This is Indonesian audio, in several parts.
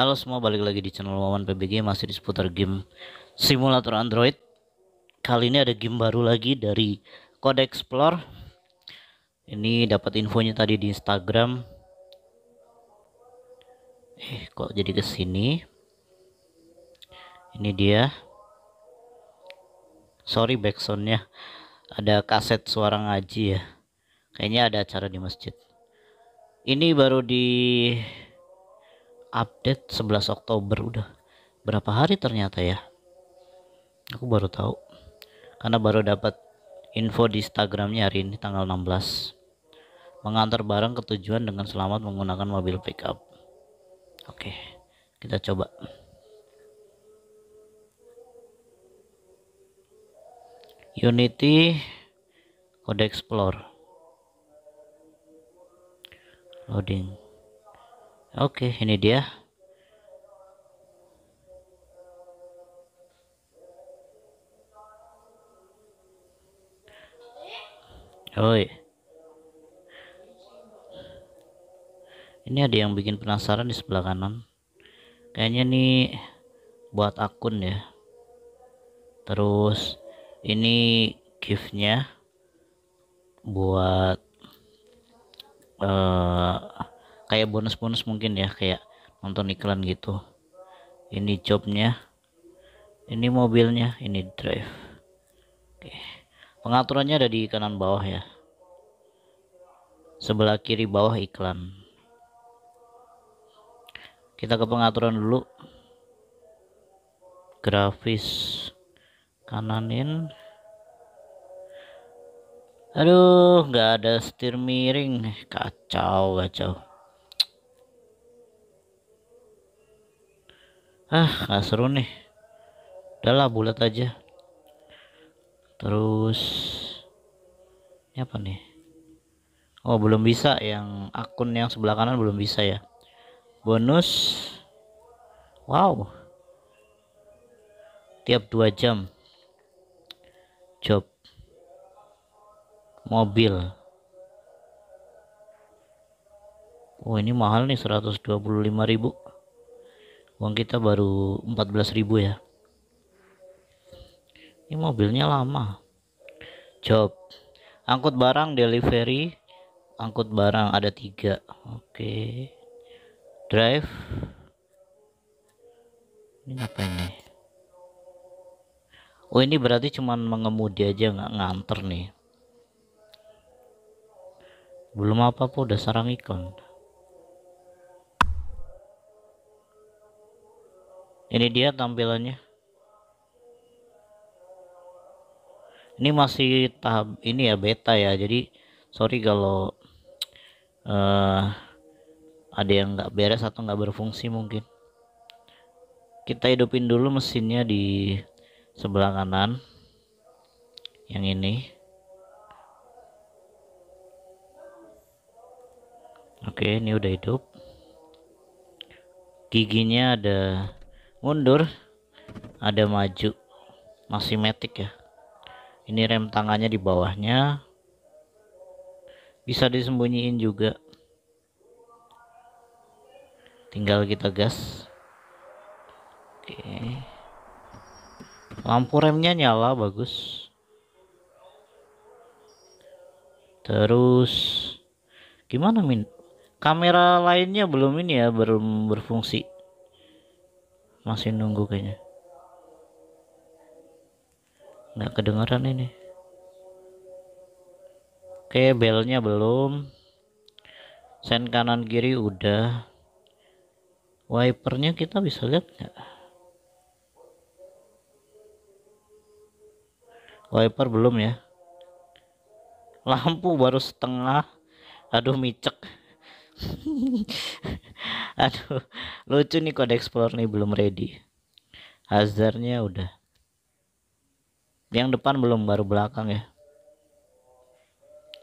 Halo semua, balik lagi di channel Wawan PBG masih di seputar game simulator Android. Kali ini ada game baru lagi dari Code Explorer. Ini dapat infonya tadi di Instagram. Eh, kok jadi ke sini? Ini dia. Sorry backsoundnya. Ada kaset suara ngaji ya. Kayaknya ada acara di masjid. Ini baru di update 11 Oktober udah berapa hari ternyata ya aku baru tahu karena baru dapat info di Instagramnya hari ini tanggal 16 mengantar barang ke tujuan dengan selamat menggunakan mobil pickup oke kita coba Unity kode Explorer loading Oke, ini dia. Oi. Ini ada yang bikin penasaran di sebelah kanan. Kayaknya nih buat akun ya. Terus ini giftnya buat uh, kayak bonus-bonus mungkin ya kayak nonton iklan gitu ini jobnya ini mobilnya ini drive oke pengaturannya ada di kanan bawah ya sebelah kiri bawah iklan kita ke pengaturan dulu grafis kananin aduh nggak ada setir miring kacau kacau ah nggak seru nih udahlah bulat aja terus ini apa nih oh belum bisa yang akun yang sebelah kanan belum bisa ya bonus wow tiap dua jam job mobil Oh ini mahal nih 125 ribu uang kita baru 14.000 ya ini mobilnya lama job angkut barang delivery angkut barang ada tiga oke okay. drive ini apa ini oh ini berarti cuman mengemudi aja nggak nganter nih belum apa-apa udah sarang iklan ini dia tampilannya ini masih tahap ini ya beta ya jadi sorry kalau uh, ada yang nggak beres atau nggak berfungsi mungkin kita hidupin dulu mesinnya di sebelah kanan yang ini oke ini udah hidup giginya ada mundur ada maju masih metik ya ini rem tangannya di bawahnya bisa disembunyiin juga tinggal kita gas oke lampu remnya nyala bagus terus gimana min kamera lainnya belum ini ya belum berfungsi masih nunggu kayaknya nggak kedengaran ini oke belnya belum sen kanan kiri udah wipernya kita bisa lihat nggak wiper belum ya lampu baru setengah aduh micek Aduh, lucu nih kode explore nih belum ready. Hazarnya udah. Yang depan belum, baru belakang ya.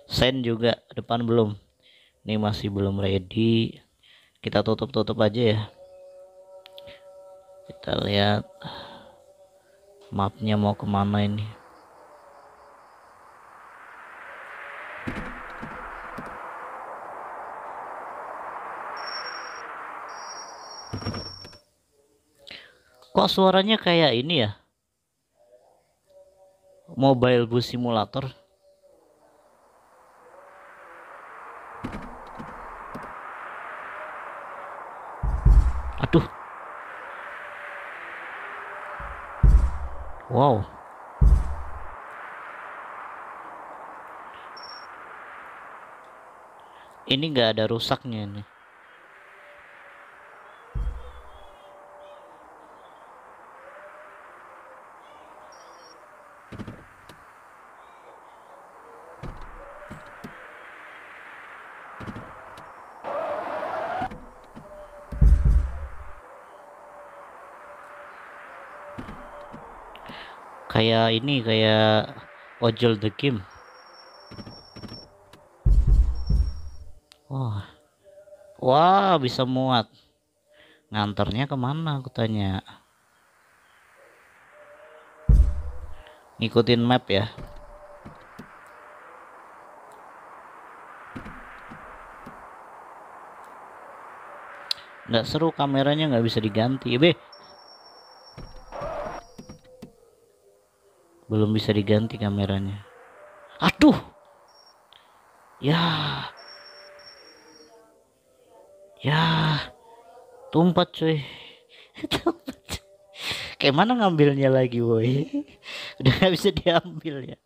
Sen juga depan belum. Ini masih belum ready. Kita tutup-tutup aja ya. Kita lihat mapnya mau kemana ini. Kok suaranya kayak ini ya? Mobile Bus Simulator. Aduh. Wow. Ini nggak ada rusaknya nih. kayak ini kayak ojol the game wah wah bisa muat nganternya kemana aku tanya ngikutin map ya nggak seru kameranya nggak bisa diganti be belum bisa diganti kameranya aduh ya ya tumpat cuy tumpat kayak mana ngambilnya lagi woi, udah nggak bisa diambil ya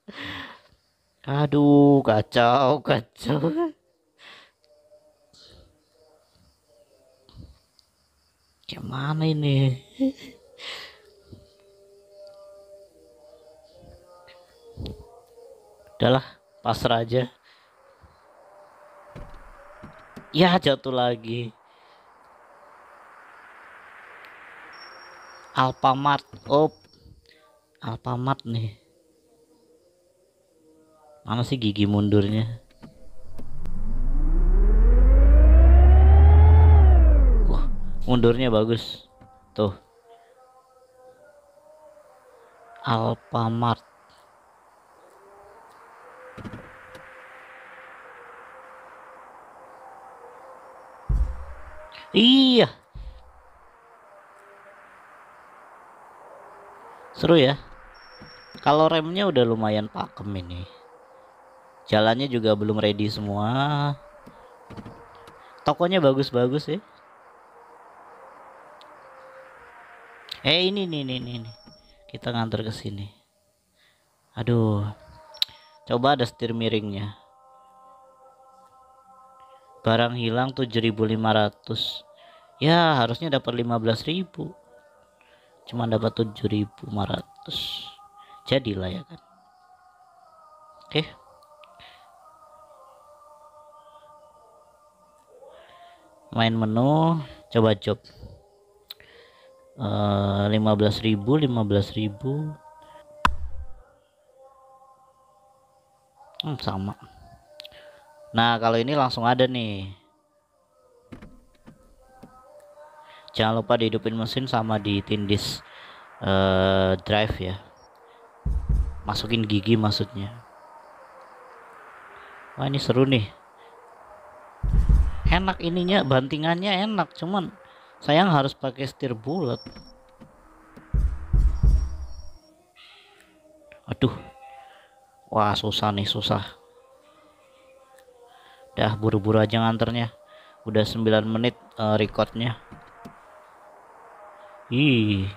aduh kacau kacau gimana ini udahlah pasrah aja ya jatuh lagi Alfamart op Alfamart nih mana sih gigi mundurnya wah mundurnya bagus tuh Alfamart Iya. Seru ya. Kalau remnya udah lumayan pakem ini. Jalannya juga belum ready semua. Tokonya bagus-bagus ya. Eh ini nih nih nih. nih. Kita nganter ke sini. Aduh. Coba ada setir miringnya barang hilang 7500 ya harusnya dapat 15000 cuma dapat 7500 jadilah ya kan oke okay. main menu coba job uh, 15.000 15.000 hmm, sama Nah, kalau ini langsung ada nih. Jangan lupa dihidupin mesin sama di tindis uh, eh, drive ya. Masukin gigi maksudnya. Wah, ini seru nih. Enak ininya, bantingannya enak, cuman sayang harus pakai setir bulat. Aduh. Wah, susah nih, susah dah ya, buru-buru aja nganternya udah 9 menit uh, recordnya ih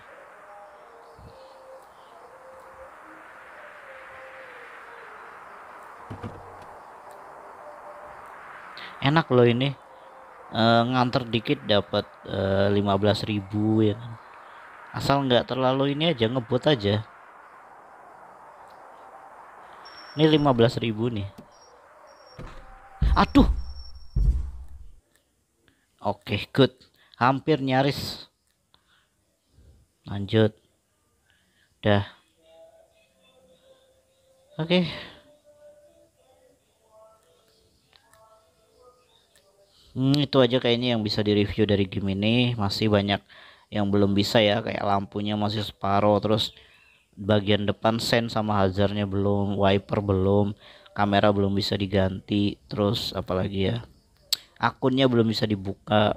enak loh ini uh, nganter dikit dapat uh, eh, 15.000 ya kan. asal nggak terlalu ini aja ngebut aja ini 15.000 nih Aduh. Oke, okay, good. Hampir nyaris. Lanjut. Dah. Oke. Okay. Hmm, itu aja kayaknya yang bisa direview dari game ini. Masih banyak yang belum bisa ya, kayak lampunya masih separoh. terus bagian depan sen sama hazardnya belum, wiper belum, kamera belum bisa diganti terus apalagi ya akunnya belum bisa dibuka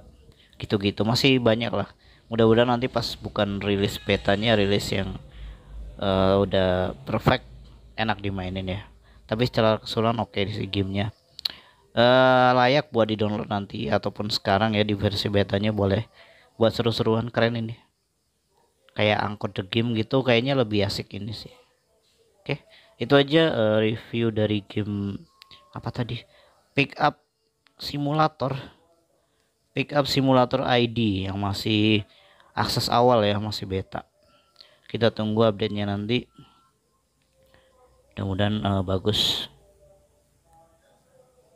gitu-gitu masih banyak lah mudah-mudahan nanti pas bukan rilis petanya rilis yang uh, udah perfect enak dimainin ya tapi secara keseluruhan oke okay sih gamenya uh, layak buat di download nanti ataupun sekarang ya di versi betanya boleh buat seru-seruan keren ini kayak angkot the game gitu kayaknya lebih asik ini sih oke okay itu aja uh, review dari game apa tadi pick up simulator pick up simulator ID yang masih akses awal ya masih beta kita tunggu update nya nanti mudah-mudahan uh, bagus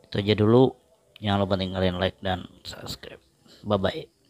itu aja dulu jangan lupa tinggalin like dan subscribe bye bye